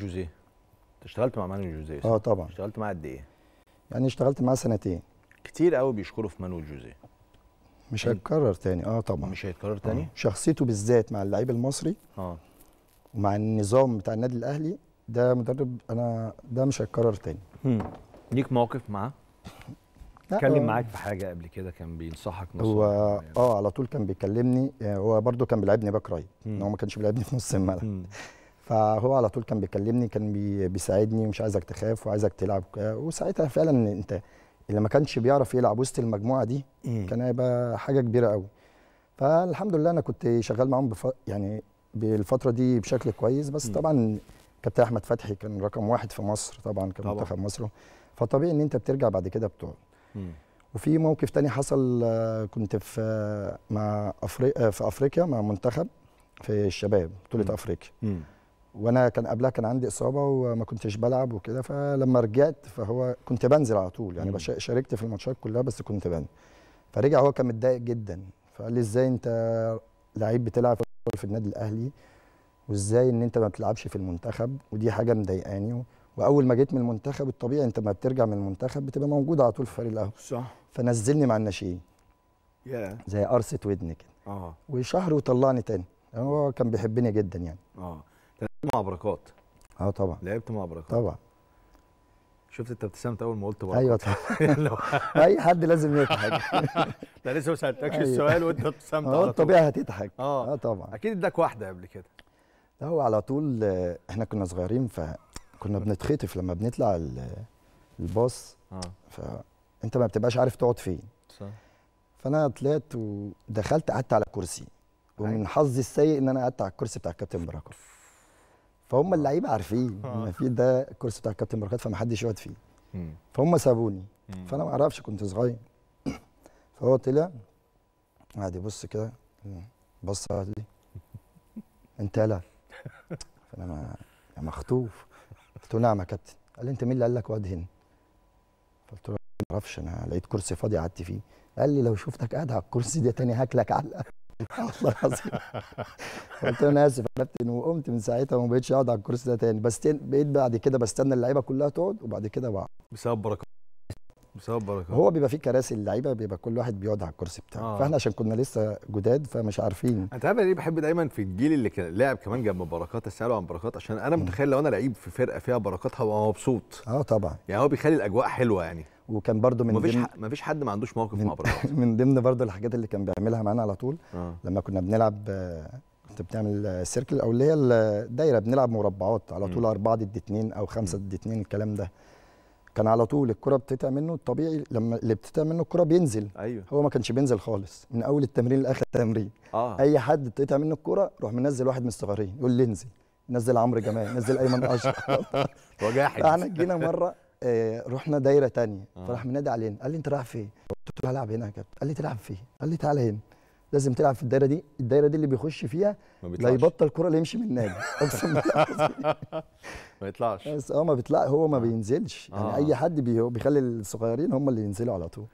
جوزيه اشتغلت مع مانويل جوزيه اه طبعا اشتغلت معاه قد ايه يعني اشتغلت معاه سنتين كتير قوي بيشكروا في مانويل جوزيه مش يعني هيتكرر تاني اه طبعا مش هيتكرر تاني آه. شخصيته بالذات مع اللعيب المصري اه ومع النظام بتاع النادي الاهلي ده مدرب انا ده مش هيتكرر تاني امم ليك موقف معاه اتكلم آه. معاك في حاجه قبل كده كان بينصحك نصيحه هو يعني. اه على طول كان بيكلمني آه، هو برده كان بيلعبني باك رايت هو ما كانش بيلعبني في نص الملعب فهو على طول كان بيكلمني كان بي بيساعدني ومش عايزك تخاف وعايزك تلعب وساعتها فعلا انت اللي ما كانش بيعرف يلعب وسط المجموعه دي م. كان هيبقى حاجه كبيره قوي فالحمد لله انا كنت شغال معاهم بف... يعني بالفتره دي بشكل كويس بس م. طبعا كابتن احمد فتحي كان رقم واحد في مصر طبعا كان منتخب مصر فطبيعي ان انت بترجع بعد كده بتقعد وفي موقف تاني حصل كنت في مع افريقيا في افريقيا مع منتخب في الشباب بطوله افريقيا وانا كان قبلها كان عندي اصابه وما كنتش بلعب وكده فلما رجعت فهو كنت بنزل على طول يعني شاركت في الماتشات كلها بس كنت بنزل فرجع هو كان متضايق جدا فقال لي ازاي انت لعيب بتلعب في النادي الاهلي وازاي ان انت ما بتلعبش في المنتخب ودي حاجه مضايقاني واول ما جيت من المنتخب الطبيعي انت ما بترجع من المنتخب بتبقى موجود على طول في فريق الاهلي صح فنزلني مع الناشئين yeah. زي قرصه ودن كده اه وشهر وطلعني تاني يعني هو كان بيحبني جدا يعني اه مع بركات اه طبعا لعبت مع بركات طبعا شفت انت ابتسمت اول ما قلت بركات ايوه طبعا يعني اي حد لازم يضحك لا لسه ما سالتكش أيوة. السؤال وانت ابتسمت اه طبيعي هتضحك آه. اه طبعا اكيد اداك واحده قبل كده لا هو على طول آه، احنا كنا صغيرين فكنا بنتخطف لما بنطلع الباص اه فانت ما بتبقاش عارف تقعد فين صح فانا طلعت ودخلت قعدت على كرسي أيوة. ومن حظي السيء ان انا قعدت على الكرسي بتاع الكابتن بركات فهم اللعيبه آه. عارفين آه. ان في ده الكرسي بتاع الكابتن بركات فمحدش يقعد فيه فهم سابوني فانا ما اعرفش كنت صغير فهو طلع قعد يبص كده بص لي انت يالا فانا ما يا مخطوف قلت له نعم يا كابتن قال لي انت مين اللي قال لك اقعد هنا فقلت له ما اعرفش انا لقيت كرسي فاضي قعدت فيه قال لي لو شفتك قاعد على الكرسي ده تاني هاكلك علقه والله العظيم قلت له انا اسف يا كابتن وقمت من ساعتها وما بقتش اقعد على الكرسي ده تاني بس بقيت بعد كده بستنى اللعيبه كلها تقعد وبعد كده بقعد بسبب بركه بسبب بركه هو بيبقى فيه كراسي اللعيبه بيبقى كل واحد بيقعد على الكرسي بتاعه آه. فاحنا عشان كنا لسه جداد فمش عارفين انت عارف ليه بحب دايما في الجيل اللي كان لاعب كمان جنب بركات اساله عن بركات عشان انا متخيل لو انا لعيب في فرقه فيها بركات هبقى مبسوط اه طبعا يعني هو بيخلي الاجواء حلوه يعني وكان برضو من مفيش ضمن مفيش حد ما عندوش موقف من... مع بركات من ضمن برضو الحاجات اللي كان بيعملها معانا على طول آه. لما كنا بنلعب كنت بتعمل سيركل او اللي هي الدايره بنلعب مربعات على طول اربعه ضد اثنين او خمسه ضد اثنين الكلام ده كان على طول الكره بتقطع منه الطبيعي لما اللي بتقطع منه الكره بينزل ايوه هو ما كانش بينزل خالص من اول التمرين لاخر التمرين آه. اي حد بتقطع منه الكره روح منزل واحد من الصغيرين يقول لي انزل نزل عمرو جمال نزل ايمن اشرف احنا جينا مره آه، رحنا دايره ثانيه آه. فراح منادي علينا قال لي انت رايح فين؟ قلت له هلعب هنا يا كابتن قال لي تلعب فين؟ قال لي تعالى هنا لازم تلعب في الدايره دي الدايره دي اللي بيخش فيها لا يبطل الكره اللي يمشي من النادي اقسم بالله ما بيطلعش بس اه ما بيطلع هو ما آه. بينزلش يعني آه. اي حد بيخلي الصغيرين هم اللي ينزلوا على طول